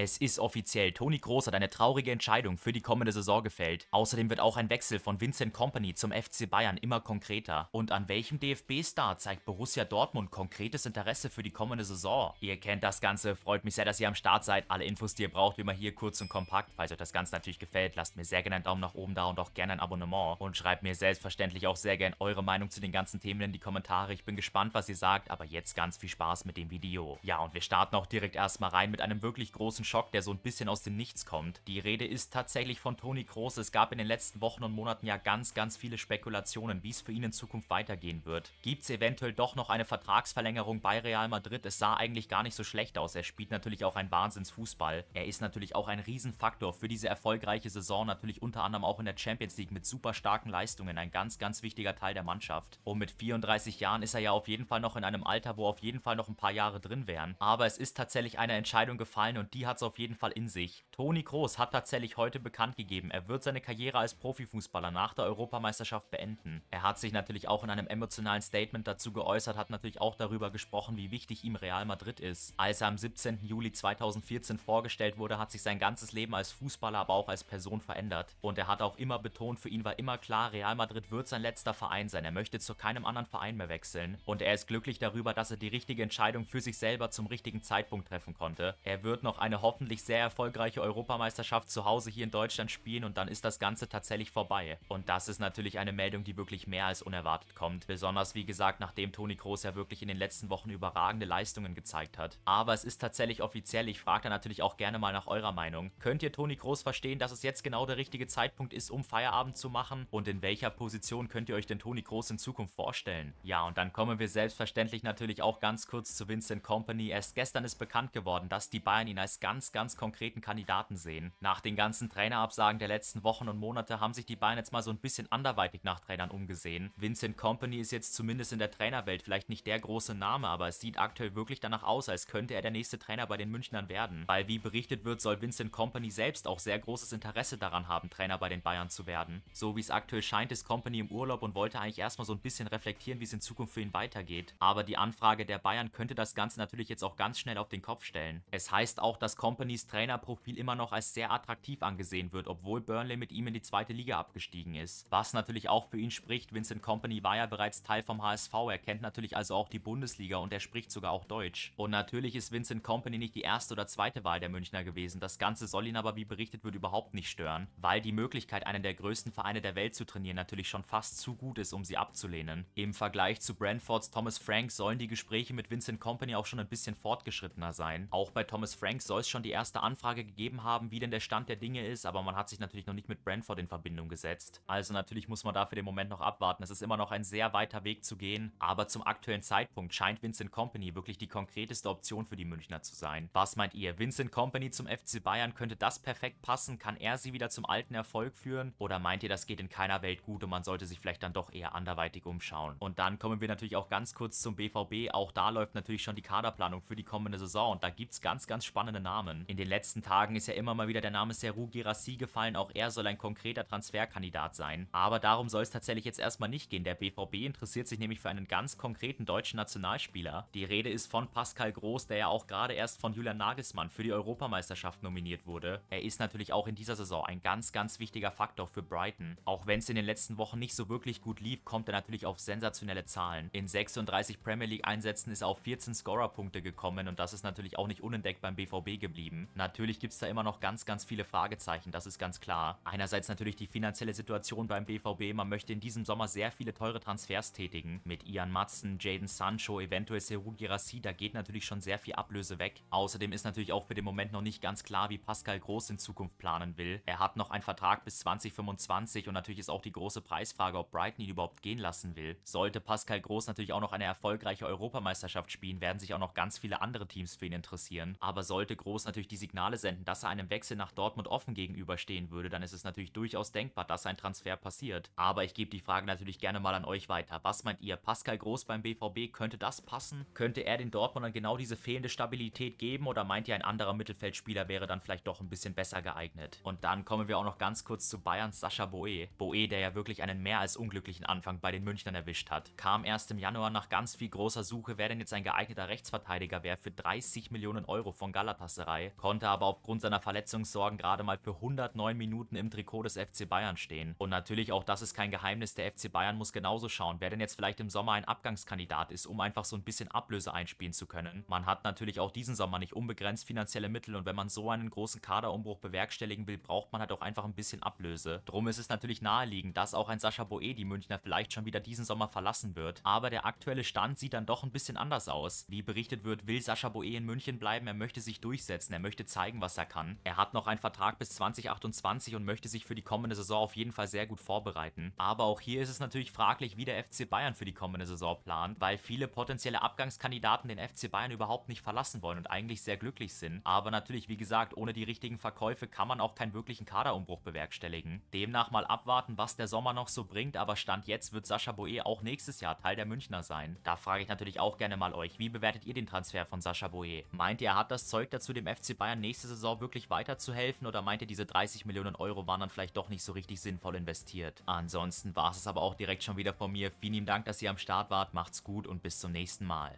Es ist offiziell, Toni Groß hat eine traurige Entscheidung für die kommende Saison gefällt. Außerdem wird auch ein Wechsel von Vincent Company zum FC Bayern immer konkreter. Und an welchem DFB-Star zeigt Borussia Dortmund konkretes Interesse für die kommende Saison? Ihr kennt das Ganze, freut mich sehr, dass ihr am Start seid. Alle Infos, die ihr braucht, wie immer hier kurz und kompakt. Falls euch das Ganze natürlich gefällt, lasst mir sehr gerne einen Daumen nach oben da und auch gerne ein Abonnement. Und schreibt mir selbstverständlich auch sehr gerne eure Meinung zu den ganzen Themen in die Kommentare. Ich bin gespannt, was ihr sagt, aber jetzt ganz viel Spaß mit dem Video. Ja, und wir starten auch direkt erstmal rein mit einem wirklich großen Schock, der so ein bisschen aus dem Nichts kommt. Die Rede ist tatsächlich von Toni Kroos. Es gab in den letzten Wochen und Monaten ja ganz, ganz viele Spekulationen, wie es für ihn in Zukunft weitergehen wird. Gibt es eventuell doch noch eine Vertragsverlängerung bei Real Madrid? Es sah eigentlich gar nicht so schlecht aus. Er spielt natürlich auch ein Wahnsinnsfußball. Er ist natürlich auch ein Riesenfaktor für diese erfolgreiche Saison, natürlich unter anderem auch in der Champions League mit super starken Leistungen. Ein ganz, ganz wichtiger Teil der Mannschaft. Und mit 34 Jahren ist er ja auf jeden Fall noch in einem Alter, wo auf jeden Fall noch ein paar Jahre drin wären. Aber es ist tatsächlich eine Entscheidung gefallen und die hat auf jeden Fall in sich. Toni Kroos hat tatsächlich heute bekannt gegeben, er wird seine Karriere als Profifußballer nach der Europameisterschaft beenden. Er hat sich natürlich auch in einem emotionalen Statement dazu geäußert, hat natürlich auch darüber gesprochen, wie wichtig ihm Real Madrid ist. Als er am 17. Juli 2014 vorgestellt wurde, hat sich sein ganzes Leben als Fußballer, aber auch als Person verändert. Und er hat auch immer betont, für ihn war immer klar, Real Madrid wird sein letzter Verein sein, er möchte zu keinem anderen Verein mehr wechseln. Und er ist glücklich darüber, dass er die richtige Entscheidung für sich selber zum richtigen Zeitpunkt treffen konnte. Er wird noch eine hoffentlich sehr erfolgreiche Europameisterschaft zu Hause hier in Deutschland spielen und dann ist das Ganze tatsächlich vorbei. Und das ist natürlich eine Meldung, die wirklich mehr als unerwartet kommt. Besonders wie gesagt, nachdem Toni Kroos ja wirklich in den letzten Wochen überragende Leistungen gezeigt hat. Aber es ist tatsächlich offiziell, ich frage da natürlich auch gerne mal nach eurer Meinung. Könnt ihr Toni Kroos verstehen, dass es jetzt genau der richtige Zeitpunkt ist, um Feierabend zu machen? Und in welcher Position könnt ihr euch denn Toni Kroos in Zukunft vorstellen? Ja, und dann kommen wir selbstverständlich natürlich auch ganz kurz zu Vincent Company. Erst gestern ist bekannt geworden, dass die Bayern ihn als ganz, ganz konkreten Kandidaten Kandidaten sehen. Nach den ganzen Trainerabsagen der letzten Wochen und Monate haben sich die Bayern jetzt mal so ein bisschen anderweitig nach Trainern umgesehen. Vincent Company ist jetzt zumindest in der Trainerwelt vielleicht nicht der große Name, aber es sieht aktuell wirklich danach aus, als könnte er der nächste Trainer bei den Münchnern werden. Weil wie berichtet wird, soll Vincent Company selbst auch sehr großes Interesse daran haben, Trainer bei den Bayern zu werden. So wie es aktuell scheint, ist Company im Urlaub und wollte eigentlich erstmal so ein bisschen reflektieren, wie es in Zukunft für ihn weitergeht. Aber die Anfrage der Bayern könnte das Ganze natürlich jetzt auch ganz schnell auf den Kopf stellen. Es heißt auch, dass Companys Trainerprofil immer immer noch als sehr attraktiv angesehen wird, obwohl Burnley mit ihm in die zweite Liga abgestiegen ist. Was natürlich auch für ihn spricht, Vincent Company war ja bereits Teil vom HSV, er kennt natürlich also auch die Bundesliga und er spricht sogar auch Deutsch. Und natürlich ist Vincent Company nicht die erste oder zweite Wahl der Münchner gewesen, das Ganze soll ihn aber wie berichtet wird überhaupt nicht stören, weil die Möglichkeit einen der größten Vereine der Welt zu trainieren natürlich schon fast zu gut ist, um sie abzulehnen. Im Vergleich zu Brentfords Thomas Frank sollen die Gespräche mit Vincent Company auch schon ein bisschen fortgeschrittener sein. Auch bei Thomas Frank soll es schon die erste Anfrage gegeben geschrieben haben, wie denn der Stand der Dinge ist, aber man hat sich natürlich noch nicht mit Brentford in Verbindung gesetzt. Also natürlich muss man da für den Moment noch abwarten. Es ist immer noch ein sehr weiter Weg zu gehen, aber zum aktuellen Zeitpunkt scheint Vincent Company wirklich die konkreteste Option für die Münchner zu sein. Was meint ihr? Vincent Company zum FC Bayern, könnte das perfekt passen? Kann er sie wieder zum alten Erfolg führen? Oder meint ihr, das geht in keiner Welt gut und man sollte sich vielleicht dann doch eher anderweitig umschauen? Und dann kommen wir natürlich auch ganz kurz zum BVB. Auch da läuft natürlich schon die Kaderplanung für die kommende Saison und da gibt es ganz, ganz spannende Namen. In den letzten Tagen ist ja immer mal wieder der Name Seru Girassi gefallen, auch er soll ein konkreter Transferkandidat sein. Aber darum soll es tatsächlich jetzt erstmal nicht gehen. Der BVB interessiert sich nämlich für einen ganz konkreten deutschen Nationalspieler. Die Rede ist von Pascal Groß, der ja auch gerade erst von Julian Nagelsmann für die Europameisterschaft nominiert wurde. Er ist natürlich auch in dieser Saison ein ganz, ganz wichtiger Faktor für Brighton. Auch wenn es in den letzten Wochen nicht so wirklich gut lief, kommt er natürlich auf sensationelle Zahlen. In 36 Premier League Einsätzen ist er auf 14 Scorerpunkte gekommen und das ist natürlich auch nicht unentdeckt beim BVB geblieben. Natürlich gibt es da immer noch ganz, ganz viele Fragezeichen, das ist ganz klar. Einerseits natürlich die finanzielle Situation beim BVB, man möchte in diesem Sommer sehr viele teure Transfers tätigen. Mit Ian Matzen, Jaden Sancho, eventuell Seru Girassi, da geht natürlich schon sehr viel Ablöse weg. Außerdem ist natürlich auch für den Moment noch nicht ganz klar, wie Pascal Groß in Zukunft planen will. Er hat noch einen Vertrag bis 2025 und natürlich ist auch die große Preisfrage, ob Brighton ihn überhaupt gehen lassen will. Sollte Pascal Groß natürlich auch noch eine erfolgreiche Europameisterschaft spielen, werden sich auch noch ganz viele andere Teams für ihn interessieren. Aber sollte Groß natürlich die Signale senden, dass dass er einem Wechsel nach Dortmund offen gegenüberstehen würde, dann ist es natürlich durchaus denkbar, dass ein Transfer passiert. Aber ich gebe die Frage natürlich gerne mal an euch weiter. Was meint ihr? Pascal Groß beim BVB, könnte das passen? Könnte er den Dortmundern genau diese fehlende Stabilität geben oder meint ihr, ein anderer Mittelfeldspieler wäre dann vielleicht doch ein bisschen besser geeignet? Und dann kommen wir auch noch ganz kurz zu Bayerns Sascha Boe. Boe, der ja wirklich einen mehr als unglücklichen Anfang bei den Münchnern erwischt hat. Kam erst im Januar nach ganz viel großer Suche, wer denn jetzt ein geeigneter Rechtsverteidiger wäre für 30 Millionen Euro von Galatasaray, konnte aber aufgrund seiner seiner Verletzungssorgen gerade mal für 109 Minuten im Trikot des FC Bayern stehen. Und natürlich auch das ist kein Geheimnis, der FC Bayern muss genauso schauen, wer denn jetzt vielleicht im Sommer ein Abgangskandidat ist, um einfach so ein bisschen Ablöse einspielen zu können. Man hat natürlich auch diesen Sommer nicht unbegrenzt finanzielle Mittel und wenn man so einen großen Kaderumbruch bewerkstelligen will, braucht man halt auch einfach ein bisschen Ablöse. Drum ist es natürlich naheliegend, dass auch ein Sascha Boe die Münchner vielleicht schon wieder diesen Sommer verlassen wird. Aber der aktuelle Stand sieht dann doch ein bisschen anders aus. Wie berichtet wird, will Sascha Boe in München bleiben, er möchte sich durchsetzen, er möchte zeigen, was er kann kann. Er hat noch einen Vertrag bis 2028 und möchte sich für die kommende Saison auf jeden Fall sehr gut vorbereiten. Aber auch hier ist es natürlich fraglich, wie der FC Bayern für die kommende Saison plant, weil viele potenzielle Abgangskandidaten den FC Bayern überhaupt nicht verlassen wollen und eigentlich sehr glücklich sind. Aber natürlich, wie gesagt, ohne die richtigen Verkäufe kann man auch keinen wirklichen Kaderumbruch bewerkstelligen. Demnach mal abwarten, was der Sommer noch so bringt, aber Stand jetzt wird Sascha Boe auch nächstes Jahr Teil der Münchner sein. Da frage ich natürlich auch gerne mal euch, wie bewertet ihr den Transfer von Sascha Boe? Meint ihr, er hat das Zeug dazu, dem FC Bayern nächste Saison wirklich wirklich weiterzuhelfen oder meint ihr, diese 30 Millionen Euro waren dann vielleicht doch nicht so richtig sinnvoll investiert? Ansonsten war es aber auch direkt schon wieder von mir. Vielen lieben Dank, dass ihr am Start wart, macht's gut und bis zum nächsten Mal.